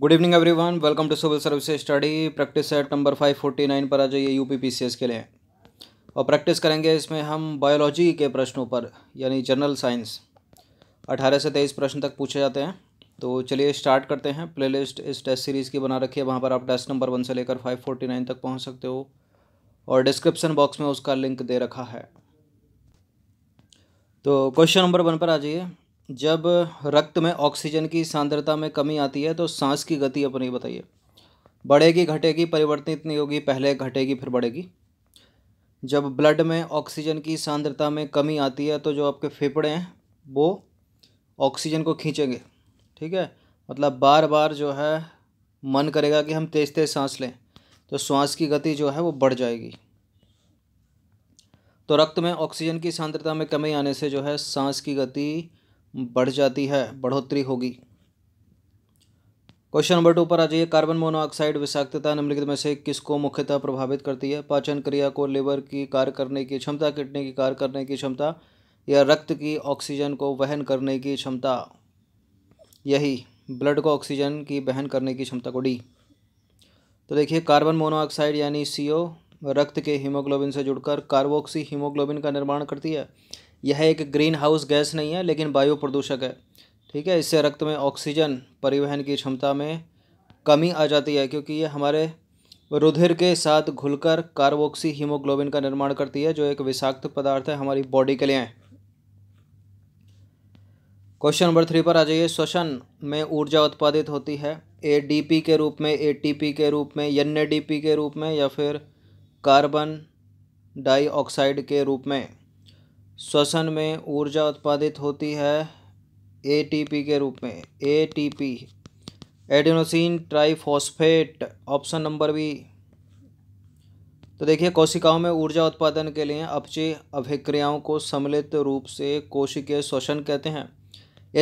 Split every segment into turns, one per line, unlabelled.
good evening everyone welcome to civil service study practice set number five forty nine पर आ जाइए U P के लिए और प्रैक्टिस करेंगे इसमें हम बायोलॉजी के प्रश्नों पर यानी जनरल साइंस अठारह से तेईस प्रश्न तक पूछे जाते हैं तो चलिए स्टार्ट करते हैं प्लेलिस्ट इस टेस्ट सीरीज़ की बना रखी है वहाँ पर आप टेस्ट नंबर वन से लेकर नाइन तक पहुँच सकते हो और डिस्क्रिप्सन बॉक्स में उसका लिंक दे रखा है तो क्वेश्चन नंबर वन पर आ जाइए जब रक्त में ऑक्सीजन की सांद्रता में कमी आती है तो सांस की गति अपनी बताइए बढ़ेगी घटेगी परिवर्तित नहीं होगी पहले घटेगी फिर बढ़ेगी जब ब्लड में ऑक्सीजन की सांद्रता में कमी आती है तो जो आपके फेफड़े हैं वो ऑक्सीजन को खींचेंगे ठीक है मतलब बार बार जो है मन करेगा कि हम तेज़ तेज़ सांस लें तो श्वास की गति जो है वो बढ़ जाएगी तो रक्त में ऑक्सीजन की सांद्रता में कमी आने से जो है सांस की गति बढ़ जाती है बढ़ोतरी होगी क्वेश्चन नंबर टू पर आ जाइए कार्बन मोनोऑक्साइड विषाक्तता निम्नलिखित में से किसको मुख्यतः प्रभावित करती है पाचन क्रिया को लिवर की कार्य करने की क्षमता किडनी की कार्य करने की क्षमता या रक्त की ऑक्सीजन को वहन करने की क्षमता यही ब्लड को ऑक्सीजन की वहन करने की क्षमता को डी तो देखिए कार्बन मोनोऑक्साइड यानी सी रक्त के हीमोग्लोबिन से जुड़कर कार्बोक्सी हीमोग्लोबिन का निर्माण करती है यह एक ग्रीन हाउस गैस नहीं है लेकिन वायु प्रदूषक है ठीक है इससे रक्त में ऑक्सीजन परिवहन की क्षमता में कमी आ जाती है क्योंकि ये हमारे रुधिर के साथ घुलकर कार्बोक्सी हीमोग्लोबिन का निर्माण करती है जो एक विषाक्त पदार्थ है हमारी बॉडी के लिए क्वेश्चन नंबर थ्री पर आ जाइए श्वसन में ऊर्जा उत्पादित होती है एडीपी के रूप में एटीपी के रूप में एनएडीपी के रूप में या फिर कार्बन डाइऑक्साइड के रूप में श्वसन में ऊर्जा उत्पादित होती है एटीपी के रूप में ATP adenosine triphosphate option number B तो देखिए कोशिकाओं में ऊर्जा उत्पादन के लिए अपचे अभिक्रियाओं को सम्मिलित रूप से कोशिकीय श्वसन कहते हैं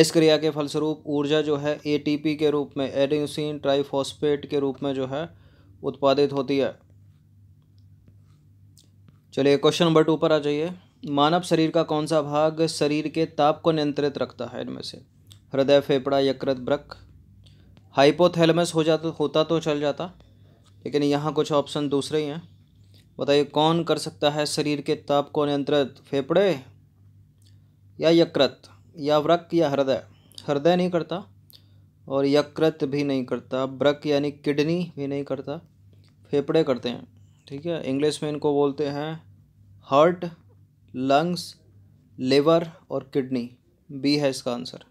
इस क्रिया के फलस्वरूप ऊर्जा जो है एटीपी के रूप में एडिनोसिन ट्राइफॉस्फेट के रूप में जो है उत्पादित होती है चलिए क्वेश्चन नंबर टू पर आ जाइए मानव शरीर का कौन सा भाग शरीर के ताप को नियंत्रित रखता है इनमें से हृदय फेफड़ा यकृत ब्रक हाइपोथैलमस हो जाता होता तो चल जाता लेकिन यहाँ कुछ ऑप्शन दूसरे ही हैं बताइए कौन कर सकता है शरीर के ताप को नियंत्रित फेफड़े या यकृत या व्रक या हृदय हृदय नहीं करता और यकृत भी नहीं करता ब्रक यानी किडनी भी नहीं करता फेफड़े करते हैं ठीक है इंग्लिश में इनको बोलते हैं हार्ट लंग्स लिवर और किडनी बी है इसका आंसर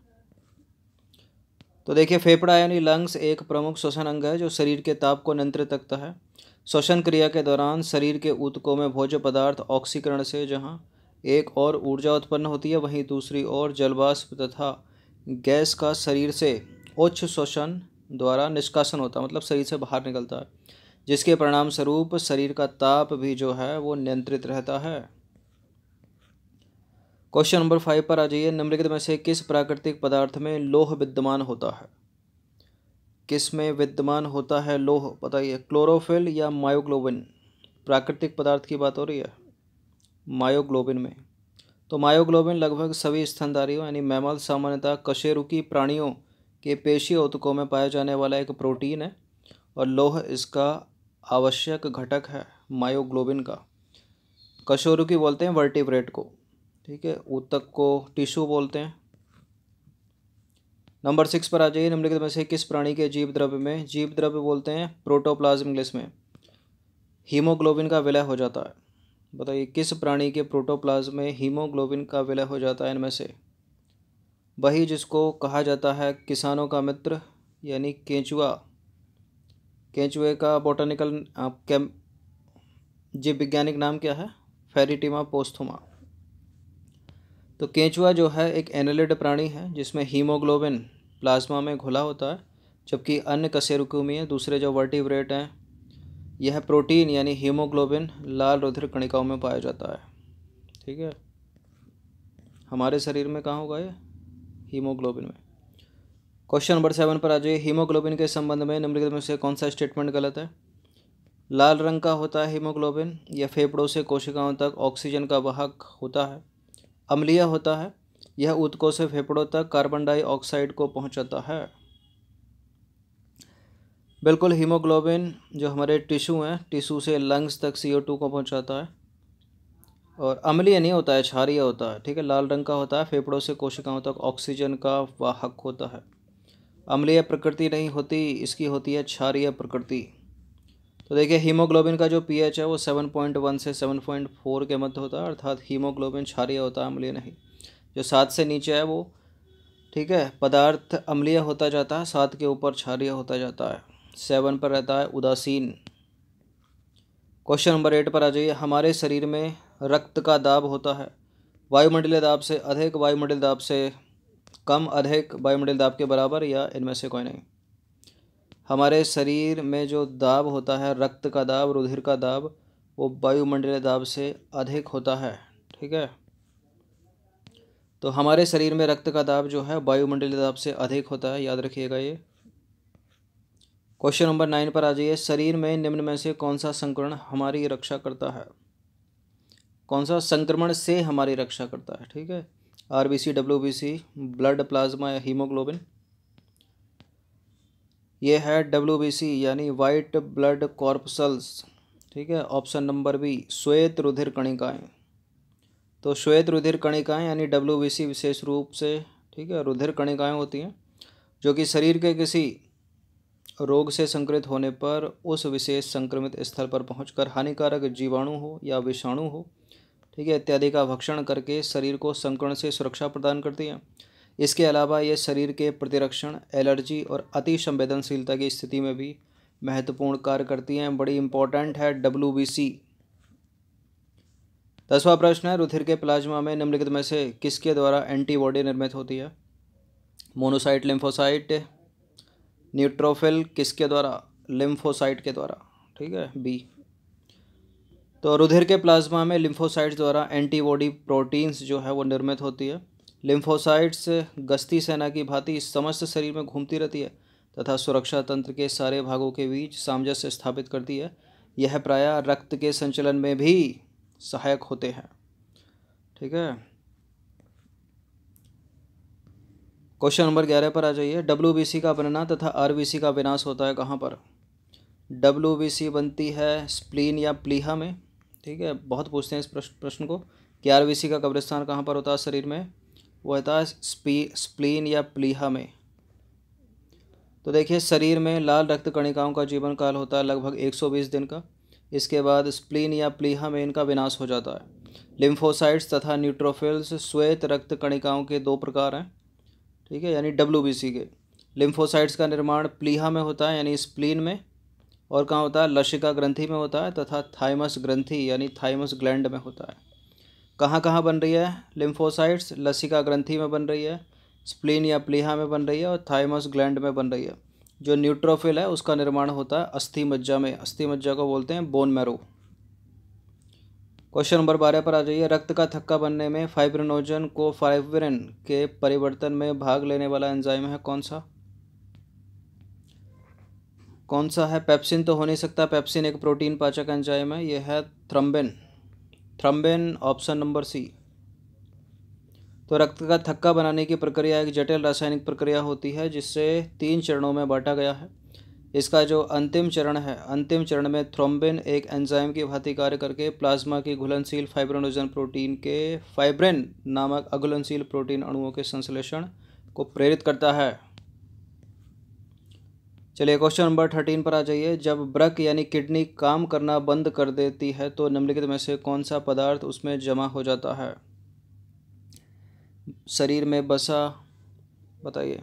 तो देखिए फेफड़ा यानी लंग्स एक प्रमुख श्वसन अंग है जो शरीर के ताप को नियंत्रित रखता है श्वसन क्रिया के दौरान शरीर के ऊतकों में भोज्य पदार्थ ऑक्सीकरण से जहाँ एक और ऊर्जा उत्पन्न होती है वहीं दूसरी ओर जलवाष्प तथा गैस का शरीर से उच्च श्वसन द्वारा निष्कासन होता है मतलब शरीर से बाहर निकलता है जिसके परिणाम स्वरूप शरीर का ताप भी जो है वो नियंत्रित रहता है क्वेश्चन नंबर फाइव पर आ जाइए निम्नलिखित में से किस प्राकृतिक पदार्थ में लोह विद्यमान होता है किस में विद्यमान होता है लोह बताइए क्लोरोफिल या मायोग्लोबिन प्राकृतिक पदार्थ की बात हो रही है मायोग्लोबिन में तो मायोग्लोबिन लगभग सभी स्तनधारियों यानी मैमल सामान्यतः कशेरुकी प्राणियों के पेशी ऊतकों में पाया जाने वाला एक प्रोटीन है और लोह इसका आवश्यक घटक है मायोग्लोबिन का कशोरुकी बोलते हैं वर्टिब्रेट को ठीक है ऊतक को टिश्यू बोलते हैं नंबर सिक्स पर आ जाइए निम्नलिखित में से किस प्राणी के जीव द्रव्य में जीव द्रव्य बोलते हैं प्रोटोप्लाज्म ग्लिस में हीमोग्लोबिन का विलय हो जाता है बताइए किस प्राणी के प्रोटोप्लाज्म में हीमोग्लोबिन का विलय हो जाता है इनमें से वही जिसको कहा जाता है किसानों का मित्र यानी केंचुआ केंचुए का बोटानिकल जीव विज्ञानिक नाम क्या है फेरिटिमा पोस्थुमा तो केंचुआ जो है एक एनलिड प्राणी है जिसमें हीमोग्लोबिन प्लाज्मा में घुला होता है जबकि अन्य कसेरुकुमीय दूसरे जो वर्टिब्रेट हैं यह प्रोटीन यानी हीमोग्लोबिन लाल रुधिर कणिकाओं में पाया जाता है ठीक है हमारे शरीर में कहाँ होगा ये हीमोग्लोबिन में क्वेश्चन नंबर सेवन पर आ जाइए हीमोग्लोबिन के संबंध में निम्नलिखित में से कौन सा स्टेटमेंट गलत है लाल रंग का होता है हीमोग्लोबिन यह फेफड़ों से कोशिकाओं तक ऑक्सीजन का वाहक होता है अम्लीय होता है यह ऊतकों से फेफड़ों तक कार्बन डाइऑक्साइड को पहुंचाता है बिल्कुल हीमोग्लोबिन जो हमारे टिशू हैं टिशू से लंग्स तक सी टू को पहुंचाता है और अम्लीय नहीं होता है क्षारीय होता है ठीक है लाल रंग का होता है फेफड़ों से कोशिकाओं तक ऑक्सीजन का वाहक होता है अम्लीय प्रकृति नहीं होती इसकी होती है क्षारीय प्रकृति तो देखिए हीमोग्लोबिन का जो पीएच है वो सेवन पॉइंट वन से सेवन पॉइंट फोर के मध्य होता है अर्थात हीमोग्लोबिन क्षारिय होता है अम्लीय नहीं जो सात से नीचे है वो ठीक है पदार्थ अम्लीय होता जाता है सात के ऊपर क्षारिय होता जाता है सेवन पर रहता है उदासीन क्वेश्चन नंबर एट पर आ जाइए हमारे शरीर में रक्त का दाब होता है वायुमंडलीय दाब से अधिक वायुमंडल दाब से कम अधिक वायुमंडल दाब के बराबर या इनमें से कोई नहीं हमारे शरीर में जो दाब होता है रक्त का दाब रुधिर का दाब वो वायुमंडलीय दाब से अधिक होता है ठीक है तो हमारे शरीर में रक्त का दाब जो है वायुमंडलीय दाब से अधिक होता है याद रखिएगा ये क्वेश्चन नंबर नाइन पर आ जाइए शरीर में निम्न में से कौन सा संक्रमण हमारी रक्षा करता है कौन सा संक्रमण से हमारी रक्षा करता है ठीक है R B C W B C blood plasma या हीमोग्लोबिन ये है डब्ल्यू यानी वाइट ब्लड कॉर्पसल्स ठीक है ऑप्शन नंबर बी श्वेत रुधिर कणिकाएँ तो श्वेत रुधिर कणिकाएँ यानी डब्ल्यू विशेष रूप से ठीक है रुधिर कणिकाएँ होती हैं जो कि शरीर के किसी रोग से संक्रमित होने पर उस विशेष संक्रमित स्थल पर पहुंचकर हानिकारक जीवाणु हो या विषाणु हो ठीक है इत्यादि का भक्षण करके शरीर को संक्रमण से सुरक्षा प्रदान करती है इसके अलावा यह शरीर के प्रतिरक्षण एलर्जी और अति संवेदनशीलता की स्थिति में भी महत्वपूर्ण कार्य करती हैं बड़ी इंपॉर्टेंट है डब्ल्यू बी सी दसवां प्रश्न है रुधिर के प्लाज्मा में निम्नलिखित में से किसके द्वारा एंटीबॉडी निर्मित होती है मोनोसाइट लिम्फोसाइट न्यूट्रोफिल किसके द्वारा लिम्फोसाइट के द्वारा ठीक है बी तो रुधिर के प्लाज्मा में लिम्फोसाइट्स द्वारा एंटीबॉडी प्रोटीन्स जो है वो निर्मित होती है लिम्फोसाइट्स गश्ती सेना की भांति समस्त शरीर में घूमती रहती है तथा सुरक्षा तंत्र के सारे भागों के बीच सामंजस्य स्थापित करती है यह प्रायः रक्त के संचलन में भी सहायक होते हैं ठीक है क्वेश्चन नंबर ग्यारह पर आ जाइए डब्ल्यू का बनना तथा आर का विनाश होता है कहाँ पर डब्ल्यू बनती है स्प्लीन या प्लीहा में ठीक है बहुत पूछते हैं इस प्रश्न को कि आर का कब्रिस्तान कहाँ पर होता है शरीर में वह है स्प्लीन या प्लीहा में तो देखिए शरीर में लाल रक्त कणिकाओं का जीवन काल होता है लगभग 120 दिन का इसके बाद स्प्लीन या प्लीहा में इनका विनाश हो जाता है लिम्फोसाइट्स तथा न्यूट्रोफिल्स श्वेत रक्त कणिकाओं के दो प्रकार हैं ठीक है यानी डब्ल्यू के लिम्फोसाइट्स का निर्माण प्लीहा में होता है यानी स्प्लीन में और कहाँ होता है लशिका ग्रंथि में होता है तथा थाइमस ग्रंथि यानी थाइमस ग्लैंड में होता है कहाँ कहाँ बन रही है लिम्फोसाइट्स लसिका ग्रंथि में बन रही है स्प्लीन या प्लीहा में बन रही है और थाइमस ग्लैंड में बन रही है जो न्यूट्रोफिल है उसका निर्माण होता है अस्थि मज्जा में अस्थि मज्जा को बोलते हैं बोन मैरो क्वेश्चन नंबर बारह पर आ जाइए रक्त का थक्का बनने में फाइब्रिनोजन को फाइब्रिन के परिवर्तन में भाग लेने वाला एंजाइम है कौन सा कौन सा है पेप्सिन तो हो नहीं सकता पेप्सिन एक प्रोटीन पाचक एंजाइम है यह है थ्रम्बिन थ्रम्बेन ऑप्शन नंबर सी तो रक्त का थक्का बनाने की प्रक्रिया एक जटिल रासायनिक प्रक्रिया होती है जिससे तीन चरणों में बांटा गया है इसका जो अंतिम चरण है अंतिम चरण में थ्रोम्बिन एक एंजाइम की भांति कार्य करके प्लाज्मा की घुलनशील फाइब्रोनोजन प्रोटीन के फाइब्रेन नामक अघुलनशील प्रोटीन अणुओं के संश्लेषण को प्रेरित करता है चलिए क्वेश्चन नंबर थर्टीन पर आ जाइए जब ब्रक यानी किडनी काम करना बंद कर देती है तो निम्नलिखित में से कौन सा पदार्थ उसमें जमा हो जाता है शरीर में बसा बताइए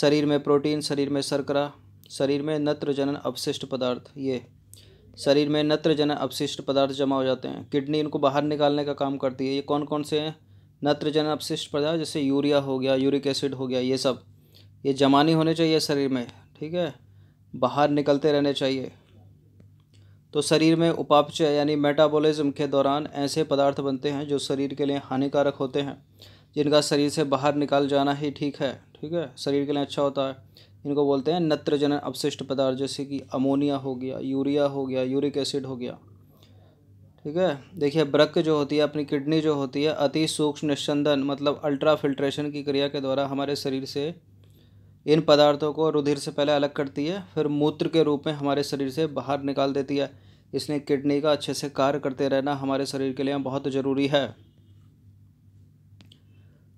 शरीर में प्रोटीन शरीर में शर्करा शरीर में नत्रजनन अपशिष्ट पदार्थ ये शरीर में नत्रजनन अपशिष्ट पदार्थ जमा हो जाते हैं किडनी इनको बाहर निकालने का काम करती है ये कौन कौन से हैं नत्रजनन अपशिष्ट पदार्थ जैसे यूरिया हो गया यूरिक एसिड हो गया ये सब ये जमा नहीं होने चाहिए शरीर में ठीक है बाहर निकलते रहने चाहिए तो शरीर में उपापचय यानी मेटाबॉलिज्म के दौरान ऐसे पदार्थ बनते हैं जो शरीर के लिए हानिकारक होते हैं जिनका शरीर से बाहर निकाल जाना ही ठीक है ठीक है शरीर के लिए अच्छा होता है इनको बोलते हैं नत्रजन अपशिष्ट पदार्थ जैसे कि अमोनिया हो गया यूरिया हो गया यूरिक एसिड हो गया ठीक है देखिए ब्रक जो होती है अपनी किडनी जो होती है अति सूक्ष्म निश्चंदन मतलब अल्ट्रा फिल्ट्रेशन की क्रिया के द्वारा हमारे शरीर से इन पदार्थों को रुधिर से पहले अलग करती है फिर मूत्र के रूप में हमारे शरीर से बाहर निकाल देती है इसलिए किडनी का अच्छे से कार्य करते रहना हमारे शरीर के लिए बहुत ज़रूरी है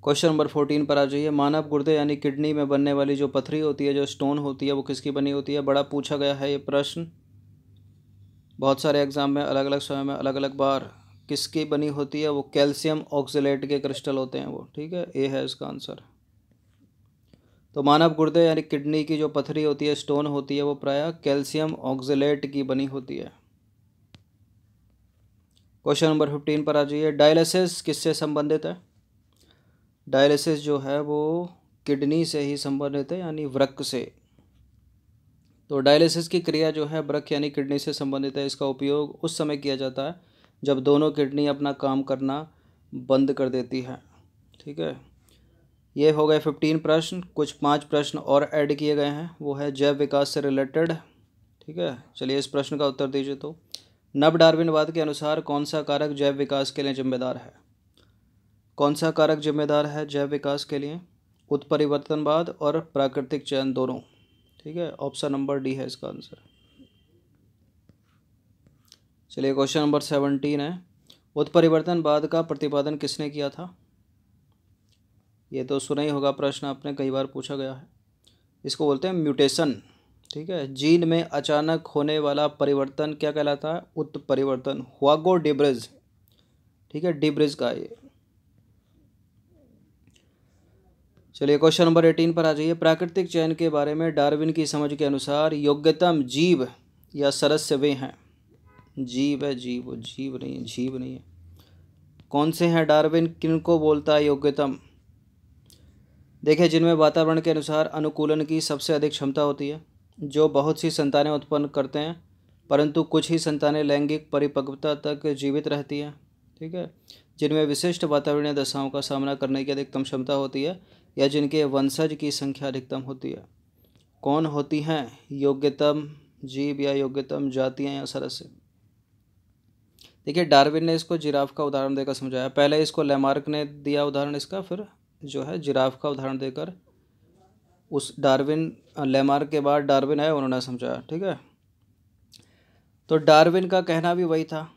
क्वेश्चन नंबर फोर्टीन पर आ जाइए मानव गुर्दे यानी किडनी में बनने वाली जो पथरी होती है जो स्टोन होती है वो किसकी बनी होती है बड़ा पूछा गया है ये प्रश्न बहुत सारे एग्जाम में अलग अलग समय में अलग अलग बार किसकी बनी होती है वो कैल्शियम ऑक्सीलेट के क्रिस्टल होते हैं वो ठीक है ए है इसका आंसर तो मानव गुर्दे यानी किडनी की जो पथरी होती है स्टोन होती है वो प्रायः कैल्शियम ऑक्जिलेट की बनी होती है क्वेश्चन नंबर फिफ्टीन पर आ जाइए डायलिसिस किससे संबंधित है डायलिसिस जो है वो किडनी से ही संबंधित है यानी वृक्क से तो डायलिसिस की क्रिया जो है वृक्क यानी किडनी से संबंधित है इसका उपयोग उस समय किया जाता है जब दोनों किडनी अपना काम करना बंद कर देती है ठीक है ये हो गए फिफ्टीन प्रश्न कुछ पांच प्रश्न और ऐड किए गए हैं वो है जैव विकास से रिलेटेड ठीक है चलिए इस प्रश्न का उत्तर दीजिए तो नव डार्विनवाद के अनुसार कौन सा कारक जैव विकास के लिए जिम्मेदार है कौन सा कारक जिम्मेदार है जैव विकास के लिए उत्परिवर्तनवाद और प्राकृतिक चयन दोनों ठीक है ऑप्शन नंबर डी है इसका आंसर चलिए क्वेश्चन नंबर सेवनटीन है उत्परिवर्तनवाद का प्रतिपादन किसने किया था ये तो सुना ही होगा प्रश्न आपने कई बार पूछा गया है इसको बोलते हैं म्यूटेशन ठीक है जीन में अचानक होने वाला परिवर्तन क्या कहलाता है उत्परिवर्तन हुआगो डिब्रिज ठीक है डिब्रिज का ये चलिए क्वेश्चन नंबर एटीन पर आ जाइए प्राकृतिक चयन के बारे में डार्विन की समझ के अनुसार योग्यतम जीव या सरस्य वे हैं जीव है जीव जीव नहीं है जीव नहीं है कौन से हैं डार्विन किन को बोलता है योग्यतम देखिए जिनमें वातावरण के अनुसार अनुकूलन की सबसे अधिक क्षमता होती है जो बहुत सी संतानें उत्पन्न करते हैं परंतु कुछ ही संतानें लैंगिक परिपक्वता तक जीवित रहती हैं ठीक है जिनमें विशिष्ट वातावरणीय दशाओं का सामना करने की अधिकतम क्षमता होती है या जिनके वंशज की संख्या अधिकतम होती है कौन होती हैं योग्यतम जीव या योग्यतम जातियाँ या सदस्य देखिए डार्विन ने इसको जिराफ का उदाहरण देकर समझाया पहले इसको लेमार्क ने दिया उदाहरण इसका फिर जो है जिराफ का उदाहरण देकर उस डार्विन लेमार के बाद डार्विन है उन्होंने समझाया ठीक है तो डार्विन का कहना भी वही था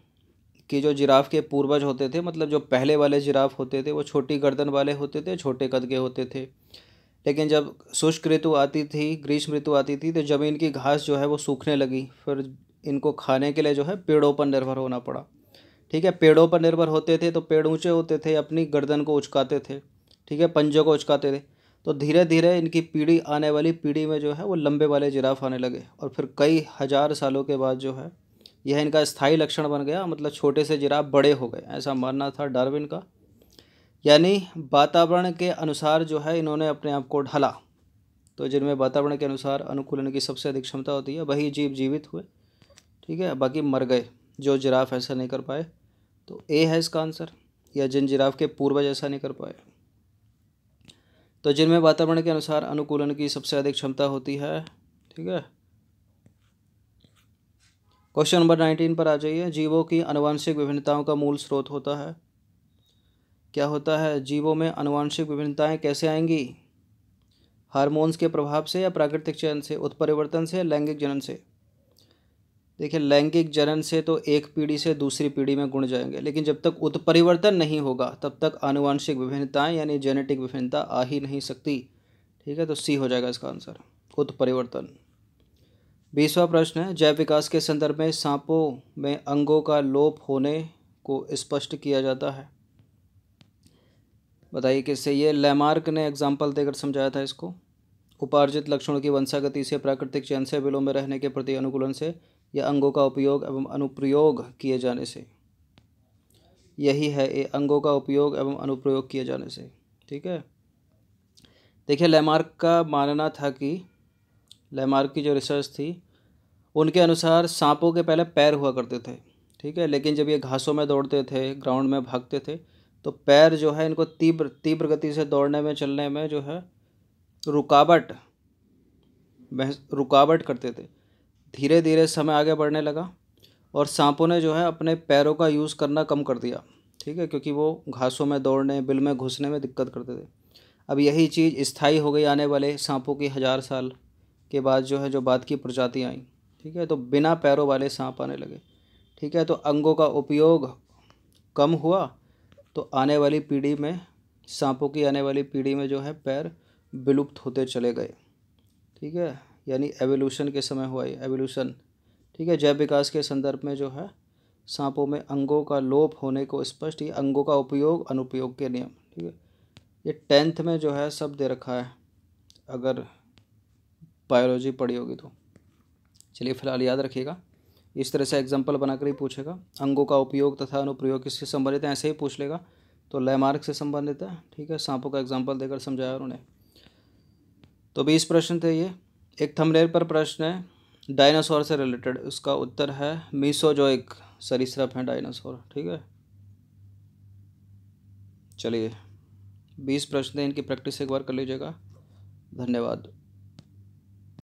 कि जो जिराफ के पूर्वज होते थे मतलब जो पहले वाले जिराफ होते थे वो छोटी गर्दन वाले होते थे छोटे कद के होते थे लेकिन जब शुष्क ऋतु आती थी ग्रीष्म ऋतु आती थी तो ज़मीन की घास जो है वो सूखने लगी फिर इनको खाने के लिए जो है पेड़ों पर निर्भर होना पड़ा ठीक है पेड़ों पर निर्भर होते थे तो पेड़ ऊंचे होते थे अपनी गर्दन को उचकाते थे ठीक है पंजों को उचकाते थे तो धीरे धीरे इनकी पीढ़ी आने वाली पीढ़ी में जो है वो लंबे वाले जिराफ आने लगे और फिर कई हज़ार सालों के बाद जो है यह इनका स्थायी लक्षण बन गया मतलब छोटे से जिराफ बड़े हो गए ऐसा मानना था डार्विन का यानी वातावरण के अनुसार जो है इन्होंने अपने आप को ढाला तो जिनमें वातावरण के अनुसार अनुकूलन की सबसे अधिक क्षमता होती है वही जीव जीवित हुए ठीक है बाकी मर गए जो जिराफ ऐसा नहीं कर पाए तो ए है इसका आंसर या जिन जिराफ के पूर्वज ऐसा नहीं कर पाए तो जिनमें वातावरण के अनुसार अनुकूलन की सबसे अधिक क्षमता होती है ठीक है क्वेश्चन नंबर नाइनटीन पर आ जाइए जीवों की अनुवांशिक विभिन्नताओं का मूल स्रोत होता है क्या होता है जीवों में अनुवांशिक विभिन्नताएं कैसे आएंगी हार्मोन्स के प्रभाव से या प्राकृतिक चयन से उत्परिवर्तन से लैंगिक जनन से देखिए लैंगिक जनन से तो एक पीढ़ी से दूसरी पीढ़ी में गुण जाएंगे लेकिन जब तक उत्परिवर्तन नहीं होगा तब तक आनुवंशिक विभिन्नताएं यानी जेनेटिक विभिन्नता आ ही नहीं सकती ठीक है तो सी हो जाएगा इसका आंसर उत्परिवर्तन बीसवा प्रश्न है जैव विकास के संदर्भ में सांपों में अंगों का लोप होने को स्पष्ट किया जाता है बताइए किससे ये लेमार्क ने एग्जाम्पल देकर समझाया था इसको उपार्जित लक्षणों की वंशागति से प्राकृतिक चयन से बिलों में रहने के प्रति अनुकूलन से या अंगों का उपयोग एवं अनुप्रयोग किए जाने से यही है ये अंगों का उपयोग एवं अनुप्रयोग किए जाने से ठीक है देखिए लेमार्क का मानना था कि लेमार्क की जो रिसर्च थी उनके अनुसार सांपों के पहले पैर हुआ करते थे ठीक है लेकिन जब ये घासों में दौड़ते थे ग्राउंड में भागते थे तो पैर जो है इनको तीव्र तीव्र गति से दौड़ने में चलने में जो है रुकावट रुकावट करते थे धीरे धीरे समय आगे बढ़ने लगा और सांपों ने जो है अपने पैरों का यूज़ करना कम कर दिया ठीक है क्योंकि वो घासों में दौड़ने बिल में घुसने में दिक्कत करते थे अब यही चीज़ स्थाई हो गई आने वाले सांपों की हज़ार साल के बाद जो है जो बाद की प्रजाति आई ठीक है तो बिना पैरों वाले सांप आने लगे ठीक है तो अंगों का उपयोग कम हुआ तो आने वाली पीढ़ी में सांपों की आने वाली पीढ़ी में जो है पैर विलुप्त होते चले गए ठीक है यानी एवोल्यूशन के समय हुआ एवोल्यूशन ठीक है जैव विकास के संदर्भ में जो है सांपों में अंगों का लोप होने को स्पष्ट ही अंगों का उपयोग अनुपयोग के नियम ठीक है ये टेंथ में जो है सब दे रखा है अगर बायोलॉजी पढ़ी होगी तो चलिए फिलहाल याद रखिएगा इस तरह से एग्जाम्पल बनाकर ही पूछेगा अंगों का उपयोग तथा अनुप्रयोग किससे संबंधित है ऐसे ही पूछ लेगा तो लैमार्क से संबंधित है ठीक है सांपों का एग्जाम्पल देकर समझाया उन्होंने तो बीस प्रश्न थे ये एक थंबनेल पर प्रश्न है डायनासोर से रिलेटेड उसका उत्तर है मीसो जो एक सरिसप है डायनासोर ठीक है चलिए बीस प्रश्न इनकी प्रैक्टिस एक बार कर लीजिएगा धन्यवाद